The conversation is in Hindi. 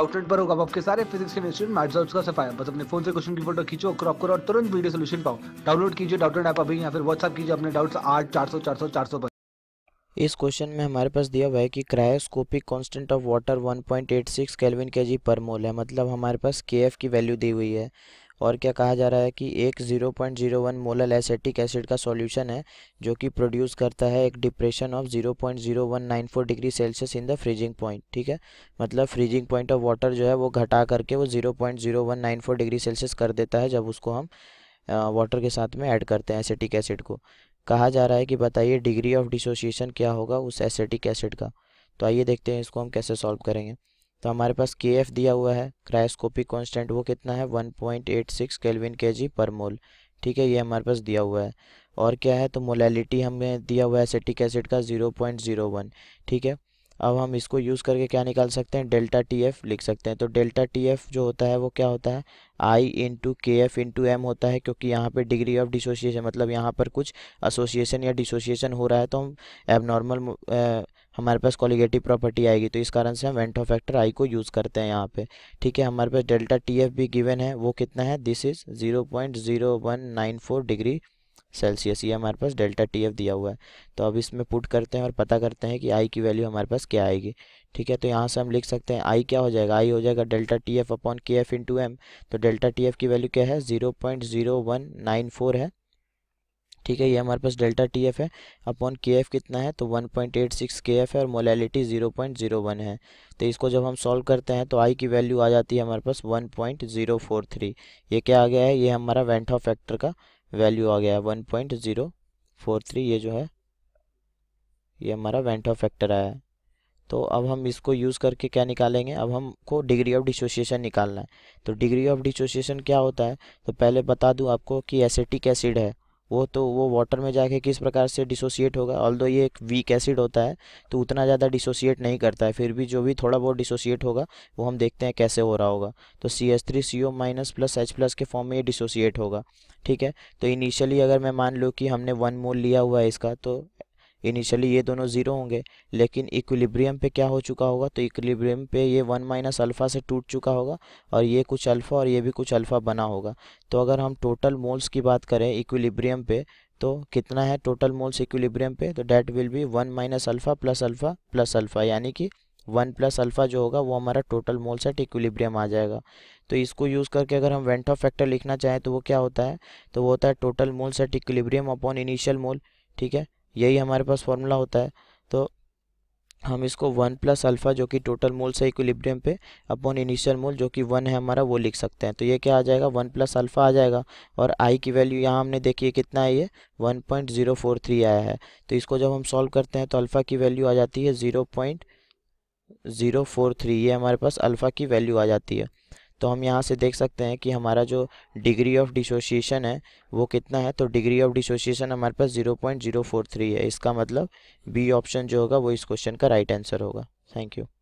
आउटलेट पर होगा आपके सारे फिजिक्स केमिस्ट्री मैथ्स और उसका सफाया बस अपने फोन से क्वेश्चन की फोटो खींचो क्रॉप करो और तुरंत वीडियो सोल्यूशन पाओ डाउनलोड कीजिए डाउटलेट ऐप अभी या फिर व्हाट्सअप कीजिए अपने डाउट्स आठ चार सौ चार सौ चार सौ पर इस क्वेश्चन में हमारे पास दिया हुआ है कि cryoscopic constant of water 1.86 kelvin KG पर मोल है मतलब हमारे पास के की वैल्यू दी हुई है और क्या कहा जा रहा है कि एक 0.01 मोलल एसेटिक एसिड का सॉल्यूशन है जो कि प्रोड्यूस करता है एक depression of 0.0194 degree Celsius in the freezing point ठीक है मतलब फ्रीजिंग पॉइंट ऑफ वाटर जो है वो घटा करके वो 0.0194 डिग्री सेल्सियस कर देता है जब उसको हम वाटर के साथ में ऐड करते हैं एसेटिक एसिड को कहा जा रहा है कि बताइए डिग्री ऑफ डिसोसिएशन क्या होगा उस एसेटिक एसिड का तो आइए देखते हैं इसको हम कैसे सॉल्व करेंगे तो हमारे पास के दिया हुआ है क्रायोस्कोपिक कांस्टेंट वो कितना है 1.86 पॉइंट एट सिक्स केल्विन के जी पर मोल ठीक है ये हमारे पास दिया हुआ है और क्या है तो मोलैलिटी हमें दिया हुआ है एसिटिक एसिड का 0.01 ठीक है अब हम इसको यूज़ करके क्या निकाल सकते हैं डेल्टा टी एफ लिख सकते हैं तो डेल्टा टी एफ जो होता है वो क्या होता है I into K F into M होता है क्योंकि यहाँ पे डिग्री ऑफ डिसोसिएशन मतलब यहाँ पर कुछ एसोसिएशन या डिसोसिएशन हो रहा है तो हम एबनॉर्मल हमारे पास कॉलीगेटिव प्रॉपर्टी आएगी तो इस कारण से हम वेंटो फैक्टर आई को यूज़ करते हैं यहाँ पे ठीक है हमारे पास डेल्टा टी एफ भी गिवन है वो कितना है this is zero point zero one nine four degree Celsius ये हमारे पास डेल्टा टी एफ दिया हुआ है तो अब इसमें पुट करते हैं और पता करते हैं कि आई की वैल्यू हमारे पास क्या आएगी ठीक है तो यहाँ से हम लिख सकते हैं आई क्या हो जाएगा आई हो जाएगा delta T F upon K F into M तो डेल्टा टी एफ की वैल्यू क्या है zero point zero one nine four है ठीक है ये हमारे पास डेल्टा टी एफ है अपॉन के एफ कितना है तो 1.86 के एफ है और मोलैलिटी 0.01 है तो इसको जब हम सॉल्व करते हैं तो आई की वैल्यू आ जाती है हमारे पास 1.043 ये क्या आ गया है ये हमारा वेंट ऑफ फैक्टर का वैल्यू आ गया है थ्री ये जो है ये हमारा वेंट ऑफ फैक्टर आया है तो अब हम इसको यूज़ करके क्या निकालेंगे अब हमको डिग्री ऑफ डिसोसिएशन निकालना है तो डिग्री ऑफ डिसोसिएशन क्या होता है तो पहले बता दूं आपको कि एसेटिक एसिड है वो तो वो वाटर में जाके किस प्रकार से डिसोसिएट होगा ऑल दो ये एक वीक एसिड होता है तो उतना ज़्यादा डिसोसिएट नहीं करता है फिर भी जो भी थोड़ा बहुत डिसोसिएट होगा वो हम देखते हैं कैसे हो रहा होगा तो C S three C O minus plus H plus के फॉर्म में ये डिसोसिएट होगा ठीक है तो इनिशियली अगर मैं मान लूँ कि हमने वन मोल लिया हुआ है इसका तो इनिशियली ये दोनों ज़ीरो होंगे लेकिन इक्विलिब्रियम पे क्या हो चुका होगा तो इक्विलिब्रियम पे ये वन माइनस अल्फ़ा से टूट चुका होगा और ये कुछ अल्फ़ा और ये भी कुछ अल्फ़ा बना होगा तो अगर हम टोटल मोल्स की बात करें इक्विलिब्रियम पे तो कितना है टोटल मोल्स इक्विलिब्रियम पे तो that will be one minus alpha plus alpha plus alpha यानी कि वन प्लस अल्फ़ा जो होगा वो हमारा टोटल मोल सेट इक्विलिब्रियम आ जाएगा तो इसको यूज़ करके अगर हम वेंट ऑफ फैक्टर लिखना चाहें तो वो क्या होता है तो वो होता है total moles at equilibrium upon initial mole ठीक है यही हमारे पास फॉर्मूला होता है तो हम इसको वन प्लस अल्फ़ा जो कि टोटल मोल से इक्विलिब्रियम पे अपॉन इनिशियल मोल जो कि वन है हमारा वो लिख सकते हैं तो ये क्या आ जाएगा वन प्लस अल्फ़ा आ जाएगा और आई की वैल्यू यहाँ हमने देखी है कितना है ये one point zero four three आया है तो इसको जब हम सॉल्व करते हैं तो अल्फ़ा की वैल्यू आ जाती है zero point zero four three ये हमारे पास अल्फ़ा की वैल्यू आ जाती है तो हम यहाँ से देख सकते हैं कि हमारा जो डिग्री ऑफ डिसोसिएशन है वो कितना है तो डिग्री ऑफ डिसोसिएशन हमारे पास 0.043 है इसका मतलब बी ऑप्शन जो होगा वो इस क्वेश्चन का राइट आंसर होगा थैंक यू